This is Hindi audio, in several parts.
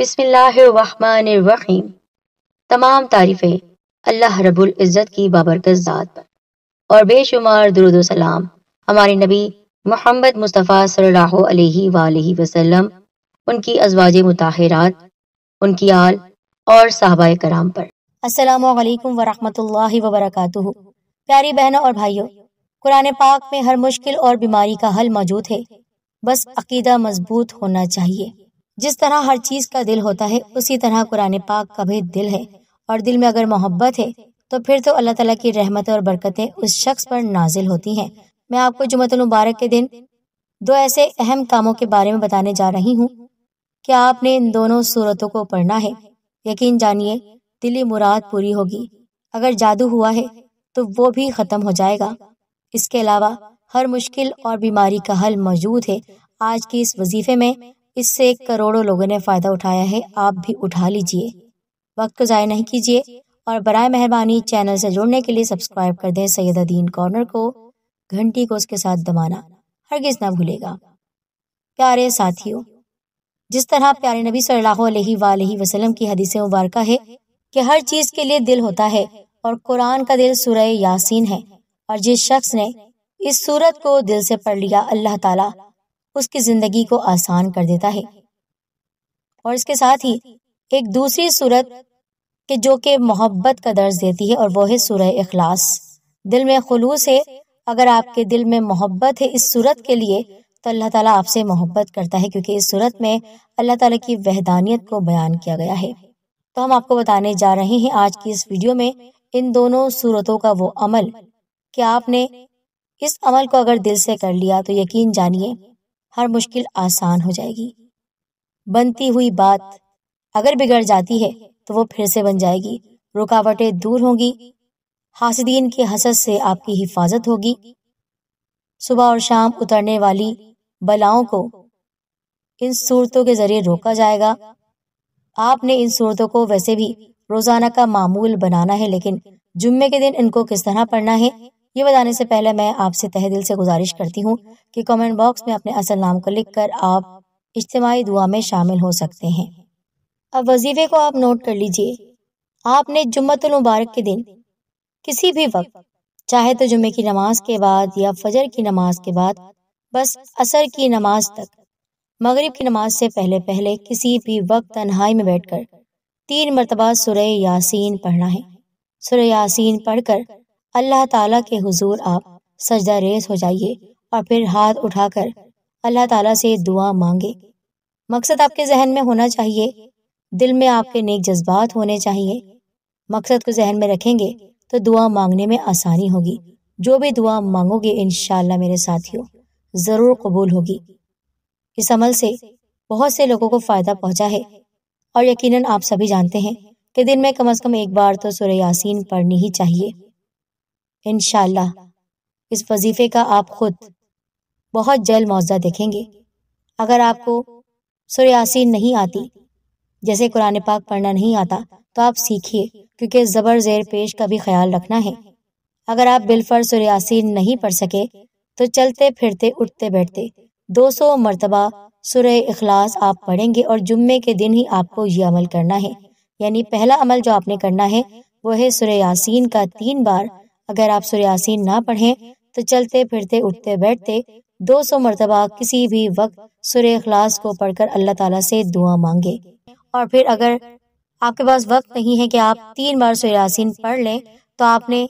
बिस्मिल्लाहिर्रहमानिर्रहीम तमाम तारीफ़ें अल्लाह रब्बुल इज़्ज़त की बाबरकत ज़ात पर और बेशुमार दुरुद सलाम हमारे नबी मोहम्मद मुस्तफ़ा सल्लल्लाहु अलैहि वालैहि वसल्लम उनकी अजवाज मुताहरात उनकी आल और साहबा कराम पर अस्सलाम वालेकुम वरहमतुल्लाहि प्यारी बहनों और भाइयों कुरान पाक में हर मुश्किल और बीमारी का हल मौजूद है बस अकीदा मजबूत होना चाहिए जिस तरह हर चीज का दिल होता है उसी तरह कुरान पाक का भी दिल है और दिल में अगर मोहब्बत है तो फिर तो अल्लाह तला की रहमत और बरकतें उस शख्स पर नाजिल होती हैं मैं आपको जुमत मुबारक के दिन दो ऐसे अहम कामों के बारे में बताने जा रही हूँ कि आपने इन दोनों सूरतों को पढ़ना है यकीन जानिए दिली मुराद पूरी होगी अगर जादू हुआ है तो वो भी खत्म हो जाएगा इसके अलावा हर मुश्किल और बीमारी का हल मौजूद है आज की इस वजीफे में इससे करोड़ों लोगों ने फायदा उठाया है आप भी उठा लीजिए वक्त को ज़ाय नहीं कीजिए और बर मेहरबानी चैनल से जुड़ने के लिए सब्सक्राइब कर दें सैयद अदीन कॉर्नर को घंटी को उसके साथ दबाना हरगिज़ ना भूलेगा प्यारे साथियों जिस तरह प्यारे नबी सल्लल्लाहु अलैहि वसल्लम की हदीस मुबारक है कि हर चीज के लिए दिल होता है और कुरान का दिल सूरह यासीन है और जिस शख्स ने इस सूरत को दिल से पढ़ लिया अल्लाह ताला उसकी जिंदगी को आसान कर देता है और इसके साथ ही एक दूसरी सूरत के जो कि मोहब्बत का दर्ज देती है और वो है सूरह इखलास दिल में खलूस है अगर आपके दिल में मोहब्बत है इस सूरत के लिए तो अल्लाह ताला आपसे मोहब्बत करता है क्योंकि इस सूरत में अल्लाह ताला की वहदानियत को बयान किया गया है तो हम आपको बताने जा रहे हैं आज की इस वीडियो में इन दोनों सूरतों का वो अमल कि आपने इस अमल को अगर दिल से कर लिया तो यकीन जानिए हर मुश्किल आसान हो जाएगी बनती हुई बात अगर बिगड़ जाती है तो वो फिर से बन जाएगी रुकावटें दूर होंगी हासिदीन की हसद से आपकी हिफाजत होगी सुबह और शाम उतरने वाली बलाओं को इन सूरतों के जरिए रोका जाएगा आपने इन सूरतों को वैसे भी रोजाना का मामूल बनाना है लेकिन जुम्मे के दिन इनको किस तरह पढ़ना है ये बताने से पहले मैं आपसे तहे दिल से गुजारिश करती हूँ कि कमेंट बॉक्स में अपने असल नाम को लिखकर आप इज्तमी दुआ में शामिल हो सकते हैं अब वजीफे को आप नोट कर लीजिए आपने जुम्मतुल मुबारक के दिन किसी भी वक्त चाहे तो जुमे की नमाज के बाद या फजर की नमाज के बाद बस असर की नमाज तक मगरिब की नमाज से पहले पहले किसी भी वक्त तन्हाई में बैठकर तीन मरतबा सुरह यासीन पढ़ना है सुरह यासीन पढ़कर अल्लाह ताला के हुजूर आप सजदा रेज हो जाइए और फिर हाथ उठाकर अल्लाह ताला से दुआ मांगे मकसद आपके जहन में होना चाहिए दिल में आपके नेक जज्बात होने चाहिए मकसद को जहन में रखेंगे तो दुआ मांगने में आसानी होगी जो भी दुआ मांगोगे इन मेरे साथियों ज़रूर कबूल होगी इस अमल से बहुत से लोगों को फ़ायदा पहुंचा है और यकीनन आप सभी जानते हैं कि दिन में कम अज़ कम एक बार तो सुर यासीन पढ़नी ही चाहिए इन इस वजीफ़े का आप खुद बहुत जल्द मुआवजा देखेंगे अगर आपको सुरयासीन नहीं आती जैसे कुरान पाक पढ़ना नहीं आता तो आप सीखिए क्योंकि ज़बर ज़ेर पेश का भी ख्याल रखना है अगर आप बिलफर सुरयासीन नहीं पढ़ सके तो चलते फिरते उठते बैठते 200 मरतबा सुरह इखलास आप पढ़ेंगे और जुम्मे के दिन ही आपको ये अमल करना है यानी पहला अमल जो आपने करना है वो है सुरह यासीन का तीन बार अगर आप सूर्यासीन ना पढ़ें तो चलते फिरते उठते बैठते 200 मरतबा किसी भी वक्त सूर्य अखलास को पढ़कर अल्लाह ताला से दुआ मांगे और फिर अगर आपके पास वक्त नहीं है कि आप तीन बार सूर्यासीन पढ़ लें तो आपने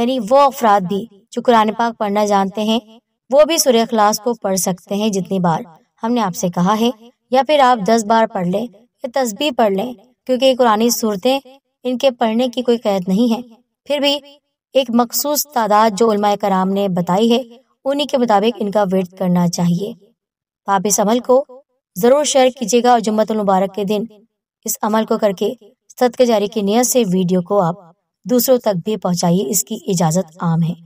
यानी वो अफराद भी जो कुरान पाक पढ़ना जानते हैं वो भी सूर्य अखलास को पढ़ सकते हैं जितनी बार हमने आपसे कहा है या फिर आप दस बार पढ़ लें या तस्बी पढ़ लें क्योंकि कुरानी सूरतें इनके पढ़ने की कोई कैद नहीं है फिर भी एक मखसूस तादाद जो कराम ने बताई है उन्हीं के मुताबिक इनका वर्द करना चाहिए आप इस अमल को ज़रूर शेयर कीजिएगा और जुम्मत मुबारक के दिन इस अमल को करके सदक जारी की नीयत से वीडियो को आप दूसरों तक भी पहुंचाइए इसकी इजाज़त आम है